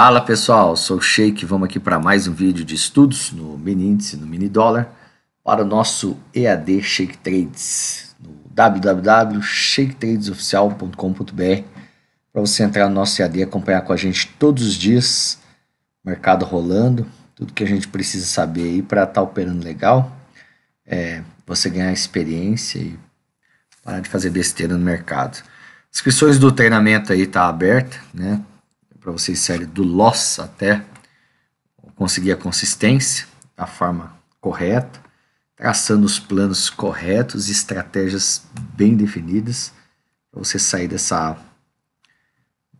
Fala pessoal, sou o Sheik, vamos aqui para mais um vídeo de estudos no mini índice, no mini dólar, para o nosso EAD Shake Trades, no www.shaketradesoficial.com.br, para você entrar no nosso EAD e acompanhar com a gente todos os dias, mercado rolando, tudo que a gente precisa saber aí para estar tá operando legal, é, você ganhar experiência e parar de fazer besteira no mercado. Inscrições do treinamento aí tá aberta, né? para vocês série do loss até conseguir a consistência da forma correta, traçando os planos corretos, estratégias bem definidas para você sair dessa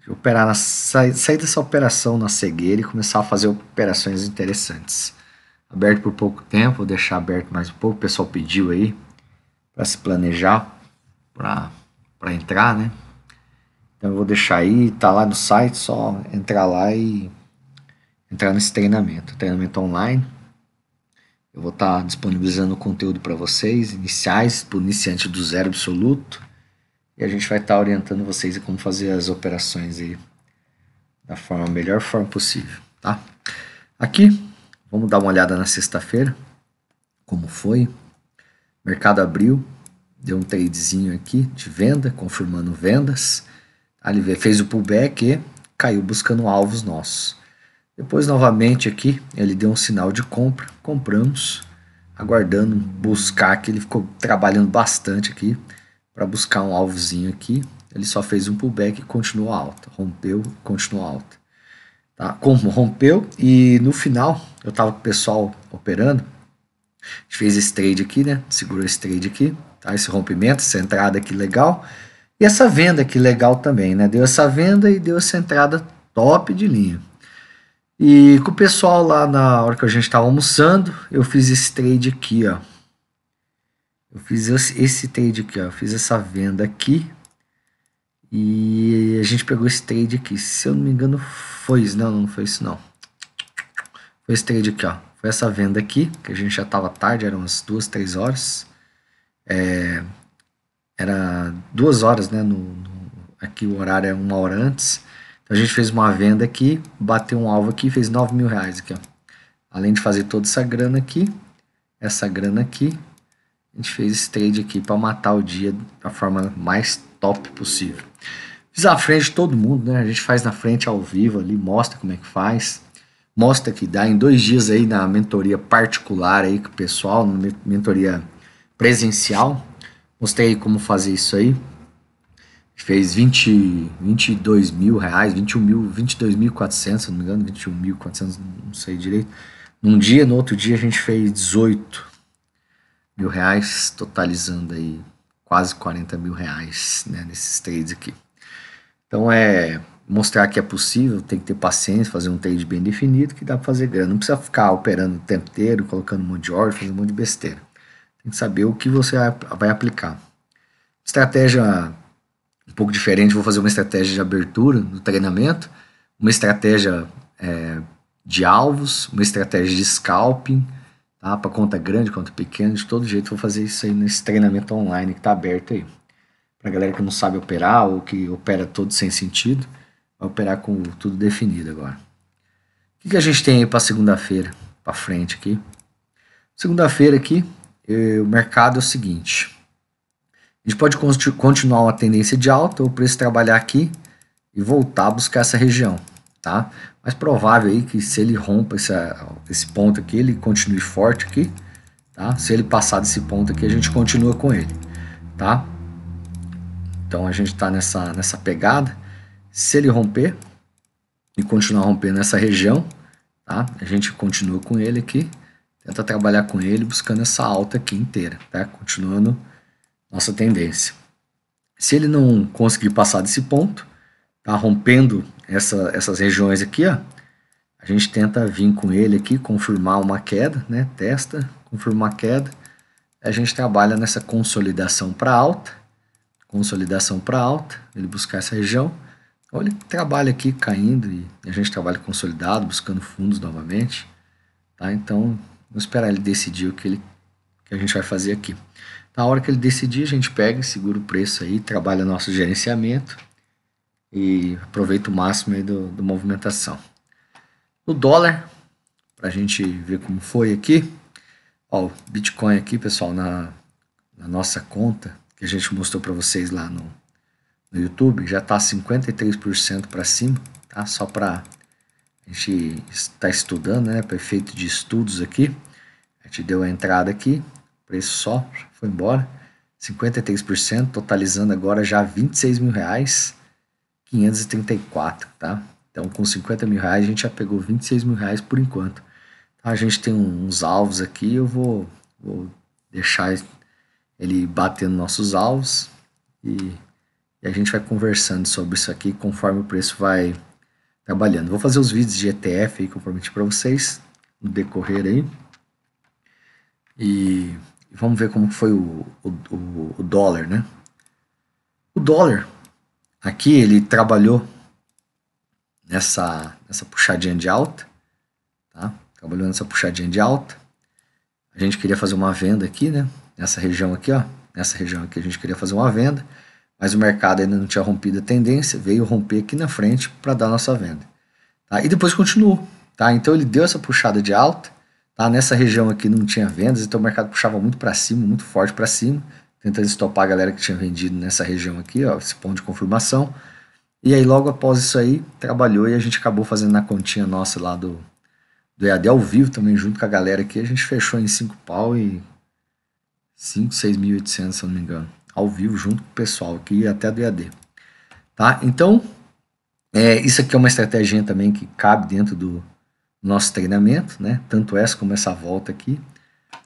de operar na, sair, sair dessa operação na cegueira e começar a fazer operações interessantes. Aberto por pouco tempo, vou deixar aberto mais um pouco. O pessoal pediu aí para se planejar para entrar, né? Então eu vou deixar aí, tá lá no site, só entrar lá e entrar nesse treinamento, treinamento online. Eu vou estar tá disponibilizando conteúdo para vocês, iniciais, para o iniciante do zero absoluto. E a gente vai estar tá orientando vocês em como fazer as operações aí da forma melhor forma possível, tá? Aqui, vamos dar uma olhada na sexta-feira, como foi. mercado abriu, deu um tradezinho aqui de venda, confirmando vendas. Ali fez o pullback e caiu buscando alvos nossos. Depois, novamente aqui, ele deu um sinal de compra, compramos, aguardando buscar que ele ficou trabalhando bastante aqui para buscar um alvozinho aqui. Ele só fez um pullback e continuou alta, rompeu, continuou alta. Tá? Como rompeu e no final, eu estava com o pessoal operando, a gente fez esse trade aqui, né? Segurou esse trade aqui, tá? Esse rompimento, essa entrada aqui legal. E essa venda que legal também, né? Deu essa venda e deu essa entrada top de linha. E com o pessoal lá na hora que a gente estava almoçando, eu fiz esse trade aqui, ó. Eu fiz esse trade aqui, ó. fiz essa venda aqui. E a gente pegou esse trade aqui. Se eu não me engano, foi isso. Não, não foi isso não. Foi esse trade aqui, ó. Foi essa venda aqui, que a gente já estava tarde, eram umas duas, três horas. É, era duas horas, né? No, no, aqui o horário é uma hora antes. Então a gente fez uma venda aqui, bateu um alvo aqui, fez 9 mil reais aqui, ó. Além de fazer toda essa grana aqui, essa grana aqui, a gente fez esse trade aqui para matar o dia da forma mais top possível. Fiz à frente de todo mundo, né? A gente faz na frente ao vivo ali, mostra como é que faz. Mostra que dá em dois dias aí na mentoria particular aí com o pessoal, na mentoria presencial. Mostrei como fazer isso aí. Fez 20, 22 mil reais, 21 mil, 22.400, se não me engano, 21.400, não sei direito. Num dia, no outro dia a gente fez 18 mil reais, totalizando aí quase 40 mil reais né, nesses trades aqui. Então é mostrar que é possível, tem que ter paciência, fazer um trade bem definido que dá para fazer grana. Não precisa ficar operando o tempo inteiro, colocando um monte de ordem, fazendo um monte de besteira tem que saber o que você vai aplicar. Estratégia um pouco diferente, vou fazer uma estratégia de abertura no treinamento, uma estratégia é, de alvos, uma estratégia de scalping, tá? para conta grande, conta pequena, de todo jeito vou fazer isso aí nesse treinamento online que está aberto aí. Para galera que não sabe operar ou que opera todo sem sentido, vai operar com tudo definido agora. O que, que a gente tem aí para segunda-feira, para frente aqui? Segunda-feira aqui, é, o mercado é o seguinte. A gente pode continuar uma tendência de alta, o preço trabalhar aqui e voltar a buscar essa região, tá? mais provável aí que se ele rompa essa, esse ponto aqui, ele continue forte aqui, tá? Se ele passar desse ponto aqui, a gente continua com ele, tá? Então a gente está nessa, nessa pegada. Se ele romper e continuar rompendo essa região, tá? A gente continua com ele aqui tenta trabalhar com ele buscando essa alta aqui inteira, tá? Continuando nossa tendência. Se ele não conseguir passar desse ponto, tá rompendo essa, essas regiões aqui, ó, a gente tenta vir com ele aqui, confirmar uma queda, né? Testa, confirma uma queda. A gente trabalha nessa consolidação para alta, consolidação para alta, ele buscar essa região. Então ele trabalha aqui caindo e a gente trabalha consolidado, buscando fundos novamente. Tá? Então Vamos esperar ele decidir o que, ele, que a gente vai fazer aqui. Na hora que ele decidir, a gente pega, segura o preço aí, trabalha nosso gerenciamento e aproveita o máximo aí do, do movimentação. No dólar, para a gente ver como foi aqui, ó, o Bitcoin aqui, pessoal, na, na nossa conta que a gente mostrou para vocês lá no, no YouTube, já está 53% para cima, tá? Só para a gente está estudando, né? Prefeito de estudos aqui. A gente deu a entrada aqui, preço só, foi embora. 53%, totalizando agora já 26 mil reais, 534, tá? Então, com 50 mil reais, a gente já pegou 26 mil reais por enquanto. Então, a gente tem uns alvos aqui, eu vou, vou deixar ele batendo nossos alvos e, e a gente vai conversando sobre isso aqui conforme o preço vai trabalhando. Vou fazer os vídeos de ETF aí que eu prometi para vocês no decorrer aí. E vamos ver como foi o, o, o, o dólar, né? O dólar aqui ele trabalhou nessa, nessa puxadinha de alta, tá? Trabalhou nessa puxadinha de alta. A gente queria fazer uma venda aqui, né? Nessa região aqui, ó. Nessa região aqui a gente queria fazer uma venda mas o mercado ainda não tinha rompido a tendência, veio romper aqui na frente para dar nossa venda. Tá? E depois continuou. Tá? Então ele deu essa puxada de alta, tá? nessa região aqui não tinha vendas, então o mercado puxava muito para cima, muito forte para cima, tentando estopar a galera que tinha vendido nessa região aqui, ó, esse ponto de confirmação. E aí logo após isso aí, trabalhou e a gente acabou fazendo na continha nossa lá do, do EAD ao vivo também, junto com a galera aqui, a gente fechou em 5 pau e 5, 6.800, se eu não me engano ao vivo junto com o pessoal aqui até do EAD. Tá? Então, é, isso aqui é uma estratégia também que cabe dentro do nosso treinamento, né? tanto essa como essa volta aqui.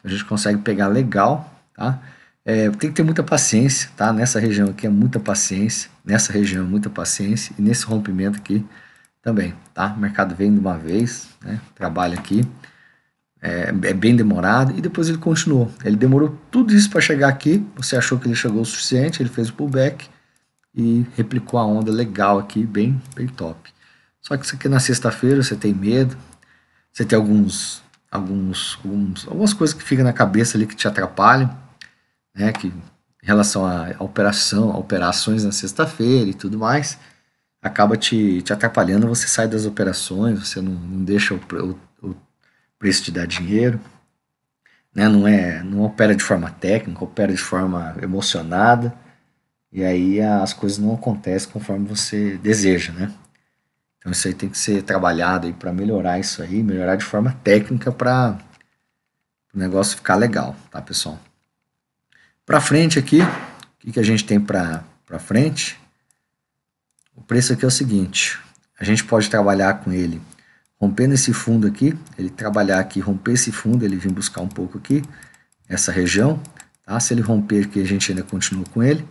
A gente consegue pegar legal, tá? É, tem que ter muita paciência, tá? Nessa região aqui é muita paciência, nessa região é muita paciência e nesse rompimento aqui também, tá? O mercado vem de uma vez, né? Trabalha aqui, é, é bem demorado, e depois ele continuou. Ele demorou tudo isso para chegar aqui, você achou que ele chegou o suficiente, ele fez o pullback e replicou a onda legal aqui, bem, bem top. Só que isso aqui na sexta-feira você tem medo, você tem alguns, alguns, alguns, algumas coisas que ficam na cabeça ali que te atrapalham, né, que em relação à operação, a operações na sexta-feira e tudo mais, acaba te, te atrapalhando, você sai das operações, você não, não deixa o, o por isso te dinheiro. Né? Não, é, não opera de forma técnica, opera de forma emocionada. E aí as coisas não acontecem conforme você deseja, né? Então isso aí tem que ser trabalhado aí para melhorar isso aí, melhorar de forma técnica para o negócio ficar legal, tá, pessoal? Para frente aqui, o que, que a gente tem para frente? O preço aqui é o seguinte, a gente pode trabalhar com ele rompendo esse fundo aqui, ele trabalhar aqui, romper esse fundo, ele vir buscar um pouco aqui, essa região, tá? Se ele romper aqui, a gente ainda continua com ele,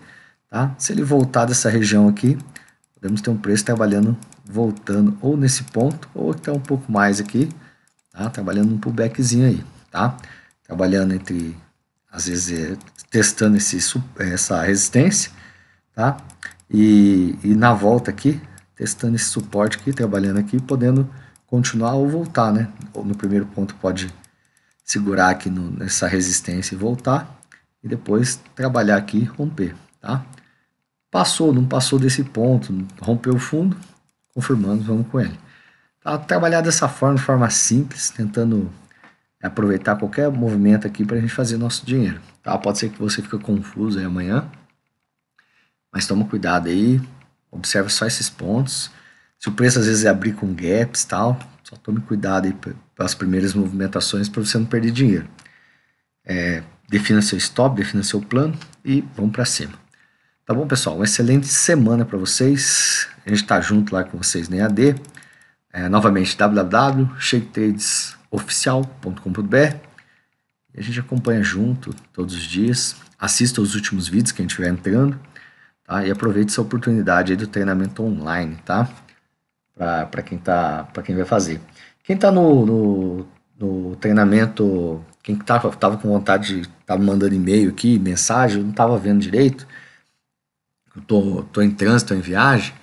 tá? Se ele voltar dessa região aqui, podemos ter um preço trabalhando, voltando ou nesse ponto, ou até um pouco mais aqui, tá? Trabalhando um pullbackzinho aí, tá? Trabalhando entre, às vezes, é, testando esse, essa resistência, tá? E, e na volta aqui, testando esse suporte aqui, trabalhando aqui, podendo continuar ou voltar, né? Ou no primeiro ponto pode segurar aqui no, nessa resistência e voltar, e depois trabalhar aqui e romper, tá? Passou, não passou desse ponto, rompeu o fundo, confirmando, vamos com ele. Tá? Trabalhar dessa forma, de forma simples, tentando aproveitar qualquer movimento aqui para a gente fazer nosso dinheiro, tá? Pode ser que você fique confuso aí amanhã, mas toma cuidado aí, observa só esses pontos, se o preço às vezes é abrir com gaps tal, só tome cuidado aí para as primeiras movimentações para você não perder dinheiro. É, defina seu stop, defina seu plano e vamos para cima. Tá bom, pessoal? Uma excelente semana para vocês. A gente está junto lá com vocês na EAD. É, novamente, www.shaketradesoficial.com.br e a gente acompanha junto todos os dias. Assista os últimos vídeos que a gente vai entrando tá? e aproveite essa oportunidade do treinamento online, tá? para quem tá, para quem vai fazer. Quem está no, no, no, treinamento, quem estava tava com vontade de tá mandando e-mail aqui, mensagem, não estava vendo direito. Eu tô, tô em trânsito, tô em viagem.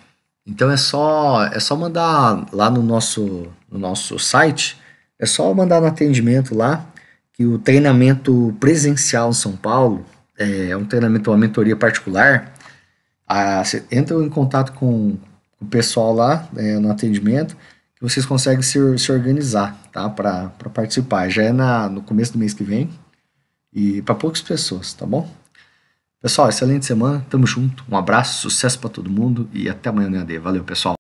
Então é só é só mandar lá no nosso no nosso site, é só mandar no atendimento lá que o treinamento presencial em São Paulo é, é um treinamento, uma mentoria particular. você ah, entra em contato com com o pessoal lá é, no atendimento, que vocês conseguem se, se organizar, tá? Para participar. Já é na, no começo do mês que vem e para poucas pessoas, tá bom? Pessoal, excelente semana, tamo junto, um abraço, sucesso para todo mundo e até amanhã no EAD. Valeu, pessoal!